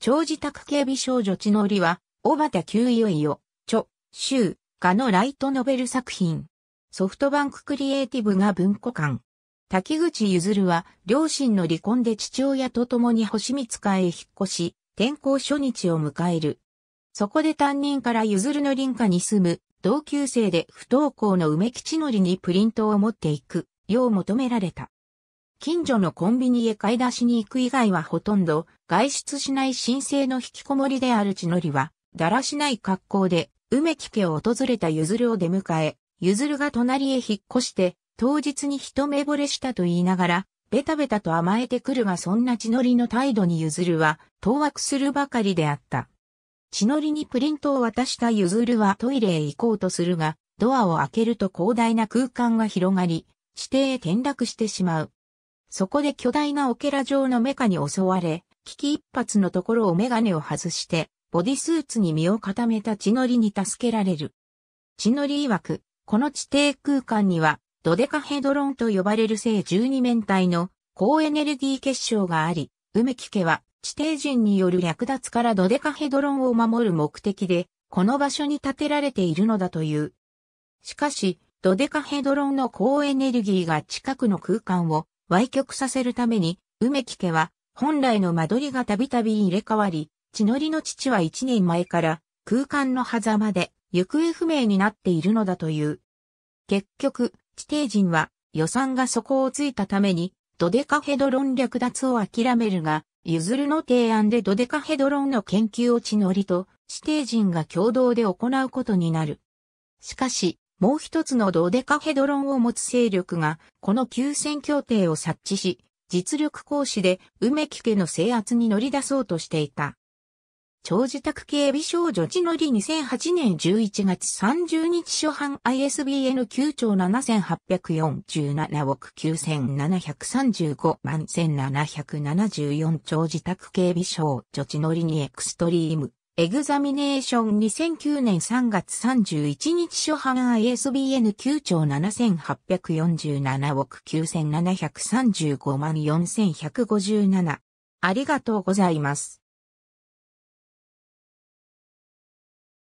超自宅警備少女地のりは、小畑久いよいよ、著、州、かのライトノベル作品。ソフトバンククリエイティブが文庫館。滝口ゆずるは、両親の離婚で父親と共に星見かへ引っ越し、転校初日を迎える。そこで担任からゆずるの林家に住む、同級生で不登校の梅吉のりにプリントを持っていく、よう求められた。近所のコンビニへ買い出しに行く以外はほとんど外出しない申請の引きこもりである千則は、だらしない格好で梅木家を訪れたゆずるを出迎え、ゆずるが隣へ引っ越して、当日に一目惚れしたと言いながら、ベタベタと甘えてくるがそんな千則の態度にゆずるは、当惑するばかりであった。千則にプリントを渡したゆずるはトイレへ行こうとするが、ドアを開けると広大な空間が広がり、地底へ転落してしまう。そこで巨大なオケラ状のメカに襲われ、危機一髪のところをメガネを外して、ボディスーツに身を固めた血のりに助けられる。血のり曰く、この地底空間には、ドデカヘドロンと呼ばれる正12面体の高エネルギー結晶があり、梅木家は地底人による略奪からドデカヘドロンを守る目的で、この場所に建てられているのだという。しかし、ドデカヘドロンの高エネルギーが近くの空間を歪曲させるために、梅木家は本来の間取りがたびたび入れ替わり、地のりの父は一年前から空間の狭間で行方不明になっているのだという。結局、地底人は予算が底をついたためにドデカヘドロン略奪を諦めるが、ゆずるの提案でドデカヘドロンの研究を地のりと地底人が共同で行うことになる。しかし、もう一つのドデカヘドロンを持つ勢力が、この休戦協定を察知し、実力行使で梅木家の制圧に乗り出そうとしていた。超自宅警備少女地のり2008年11月30日初版 ISBN 9兆7 8 4 7億9735万1774超自宅警備少女地のりにエクストリームエグザミネーション2009年3月31日初版 ISBN 9兆7847億9735万4157。ありがとうございます。